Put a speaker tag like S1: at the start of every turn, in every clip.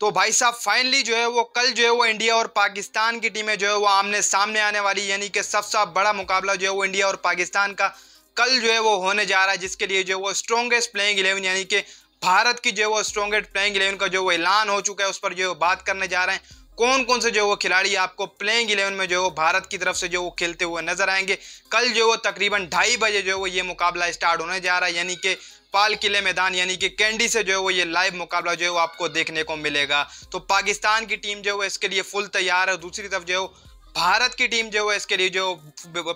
S1: तो भाई साहब फाइनली जो है वो कल जो है वो इंडिया और पाकिस्तान की टीमें जो है वो आमने सामने आने वाली यानी कि सबसे बड़ा मुकाबला जो है वो इंडिया और पाकिस्तान का कल जो है वो होने जा रहा है जिसके लिए जो है वो स्ट्रॉन्गेस्ट प्लेइंग इलेवन यानी कि भारत की जो है वो स्ट्रॉन्गेस्ट प्लेइंग इलेवन का जो वो ऐलान हो चुका है उस पर जो बात करने जा रहे हैं कौन कौन से जो वो खिलाड़ी आपको प्लेइंग इलेवन में जो वो भारत की तरफ से जो वो खेलते हुए नजर आएंगे कल जो वो तकरीबन ढाई बजे जो वो ये मुकाबला स्टार्ट होने जा रहा है यानी कि पाल किले मैदान यानी कि कैंडी से जो है वो ये लाइव मुकाबला जो है वो आपको देखने को मिलेगा तो पाकिस्तान की टीम जो है वो इसके लिए फुल तैयार है दूसरी तरफ जो भारत की टीम जो है इसके लिए जो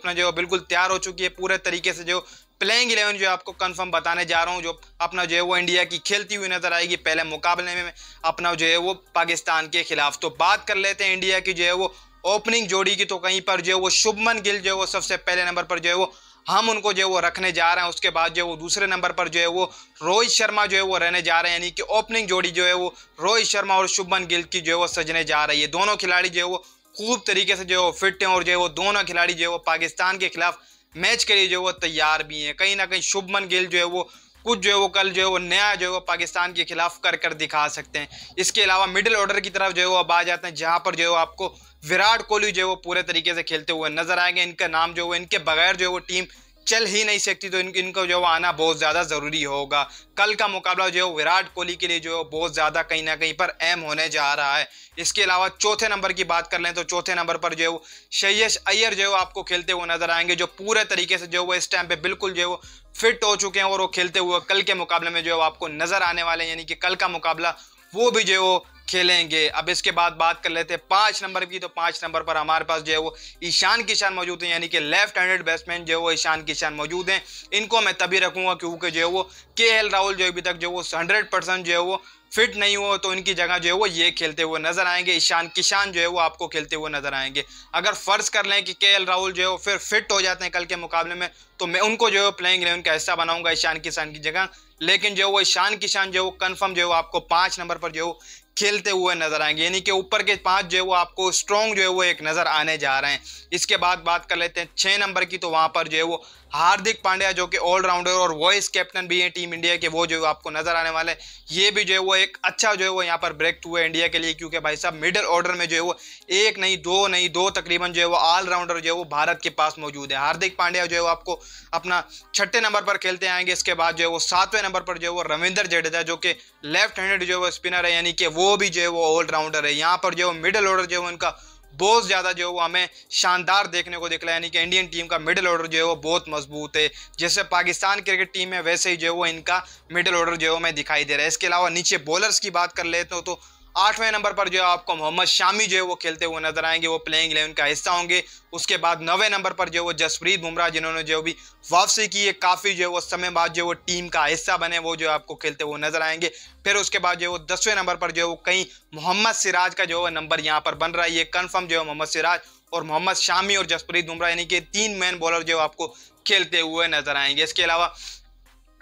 S1: अपना जो बिल्कुल तैयार हो चुकी है पूरे तरीके से जो प्लेइंग इलेवन जो आपको कंफर्म बताने जा रहा हूँ जो अपना जो है वो इंडिया की खेलती हुई नज़र आएगी पहले मुकाबले में अपना जो है वो पाकिस्तान के खिलाफ तो बात कर लेते हैं इंडिया की जो है वो ओपनिंग जोड़ी की तो कहीं पर जो है वो शुभमन गिल जो है वो सबसे पहले नंबर पर जो है वो हम उनको जो है वो रखने जा रहे हैं उसके बाद जो है वो दूसरे नंबर पर जो है वो रोहित शर्मा जो है वो रहने जा रहे हैं यानी कि ओपनिंग जोड़ी जो है वो रोहित शर्मा और शुभमन गिल की जो है वो सजने जा रही है दोनों खिलाड़ी जो है वो खूब तरीके से जो है वो फिट हैं और जो है वो दोनों खिलाड़ी जो है वो पाकिस्तान के खिलाफ मैच के लिए जो है वो तैयार भी हैं कहीं ना कहीं शुभमन गिल जो है वो कुछ जो है वो कल जो है वो नया जो है वो पाकिस्तान के खिलाफ कर कर दिखा सकते हैं इसके अलावा मिडिल ऑर्डर की तरफ जो है वो अब आ जाते हैं जहाँ पर जो है वो आपको विराट कोहली जो है वो पूरे तरीके से खेलते हुए नजर आएंगे इनका नाम जो है इनके बगैर जो है वो टीम चल ही नहीं सकती तो इन, इनको जो आना बहुत ज़्यादा ज़रूरी होगा कल का मुकाबला जो है विराट कोहली के लिए जो है बहुत ज़्यादा कहीं ना कहीं पर अहम होने जा रहा है इसके अलावा चौथे नंबर की बात कर लें तो चौथे नंबर पर जो है शैयश अय्यर जो है आपको खेलते हुए नजर आएंगे जो पूरे तरीके से जो है वो इस टाइम पे बिल्कुल जो है वो फिट हो चुके हैं और वो खेलते हुए कल के मुकाबले में जो है आपको नजर आने वाले हैं यानी कि कल का मुकाबला वो भी जो है वो खेलेंगे अब इसके बाद बात कर लेते हैं पांच नंबर की तो पांच नंबर पर हमारे पास जो है वो ईशान किशान मौजूद हैं यानी कि लेफ्ट हैंडेड बैट्समैन जो है वो ईशान किशन मौजूद हैं इनको मैं तभी रखूंगा क्योंकि जो है वो के एल राहुल जो अभी तक जो वो हंड्रेड परसेंट जो है वो फिट नहीं हो तो इनकी जगह जो है वो ये खेलते हुए नजर आएंगे ईशान किशान जो है वो आपको खेलते हुए नजर आएंगे अगर फर्ज कर लें कि के एल राहुल जो है वो फिर फिट हो जाते हैं कल के मुकाबले में तो मैं उनको जो है प्लेइंग इलेवन का हिस्सा बनाऊंगा ईशान किशान की जगह लेकिन जो वो ईशान किशान जो है वो कन्फर्म जो है वो आपको पांच नंबर पर जो है खेलते हुए नजर आएंगे यानी कि ऊपर के पांच जो है वो आपको स्ट्रॉन्ग जो है वो एक नजर आने जा रहे हैं इसके बाद बात कर लेते हैं छः नंबर की तो वहाँ पर जो है वो हार्दिक पांड्या जो कि ऑलराउंडर और वॉइस कैप्टन भी हैं टीम इंडिया के वो जो आपको नजर आने वाले हैं ये भी जो है वो एक अच्छा जो है वो यहाँ पर ब्रेक हुआ है इंडिया के लिए क्योंकि भाई साहब मिडिल ऑर्डर में जो है वो एक नहीं दो नहीं दो तकरीबन जो है वो ऑलराउंडर जो है वो भारत के पास मौजूद है हार्दिक पांड्या जो है वो आपको अपना छठे नंबर पर खेलते आएंगे इसके बाद जो है वो सातवें नंबर पर जो है वो रविंदर जडेजा जो कि लेफ्ट हैंडेड जो है वो स्पिनर है यानी कि वो भी जो है वो ऑलराउंडर है यहाँ पर जो है मिडल ऑर्डर जो है उनका बहुत ज़्यादा जो है वो हमें शानदार देखने को है यानी कि इंडियन टीम का मिडिल ऑर्डर जो है वो बहुत मजबूत है जैसे पाकिस्तान क्रिकेट टीम है वैसे ही जो है वो इनका मिडिल ऑर्डर जो है वो हमें दिखाई दे रहा है इसके अलावा नीचे बॉलर्स की बात कर लेते हो तो आठवें नंबर पर जो है आपको मोहम्मद शामी जो है वो खेलते हुए नजर आएंगे वो प्लेइंग इलेवन का हिस्सा होंगे उसके बाद नवे नंबर पर जो है वो जसप्रीत बुमराह जिन्होंने जो भी वापसी की है काफ़ी जो है वो समय बाद जो है वो टीम का हिस्सा बने वो जो है आपको खेलते हुए नजर आएंगे फिर उसके बाद जो है वो दसवें नंबर पर जो है वो कहीं मोहम्मद सिराज का जो है नंबर यहाँ पर बन रहा है ये कन्फर्म जो है मोहम्मद सिराज और मोहम्मद शामी और जसप्रीत बुमराह यानी कि तीन मैन बॉलर जो आपको खेलते हुए नजर आएंगे इसके अलावा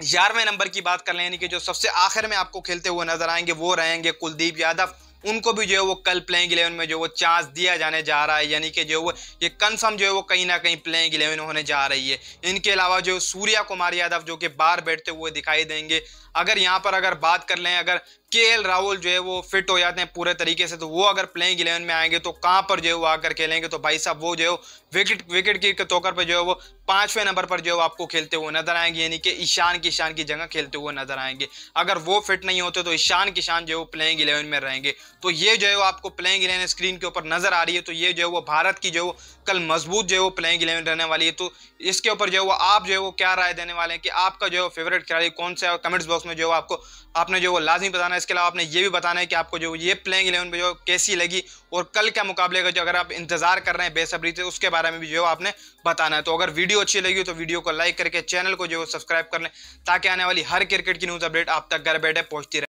S1: ग्यारहवें नंबर की बात कर लें यानी कि जो सबसे आखिर में आपको खेलते हुए नजर आएंगे वो रहेंगे कुलदीप यादव उनको भी जो है वो कल प्लेइंग इलेवन में जो वो चांस दिया जाने जा रहा है यानी कि जो वो ये कंफर्म जो है वो कहीं ना कहीं प्लेइंग इलेवन होने जा रही है इनके अलावा जो सूर्या कुमार यादव जो कि बाहर बैठते हुए दिखाई देंगे अगर यहाँ पर अगर बात कर लें अगर के राहुल जो है वो फिट हो जाते हैं पूरे तरीके से तो वो अगर प्लेइंग इलेवन में आएंगे तो कहाँ पर जो है वो आकर खेलेंगे तो भाई साहब वो जो है विकेट विकेट के तौर पर जो है वो पांचवें नंबर पर जो है आपको खेलते हुए नजर आएंगे यानी कि ईशान किशान की जगह खेलते हुए नजर आएंगे अगर वो फिट नहीं होते तो ईशान किशान जो है वो प्लेइंग इलेवन में रहेंगे तो ये जो है वो आपको प्लेइंग इलेवन स्क्रीन के ऊपर नजर आ रही है तो ये जो है वो भारत की जो है वो कल मजबूत जो है वो प्लेइंग इलेवन रहने वाली है तो इसके ऊपर जो है वो आप जो है वो क्या राय देने वाले हैं कि आपका जो है फेवरेट खिलाड़ी कौन सा है कमेंट्स बॉक्स में जो है आपको आपने जो है वो लाजमी बताना है इसके अलावा आपने ये भी बताना है कि आपको जो ये प्लेइंग इलेवन में जो कैसी लगी और कल के मुकाबले का जो अगर आप इंतजार कर रहे हैं बेसब्री से उसके बारे में भी जो आपने बताना है तो अगर वीडियो अच्छी लगी तो वीडियो को लाइक करके चैनल को जो सब्सक्राइब कर लें ताकि आने वाली हर क्रिकेट की न्यूज़ अपडेट आप तक घर बैठे पहुँचती रहे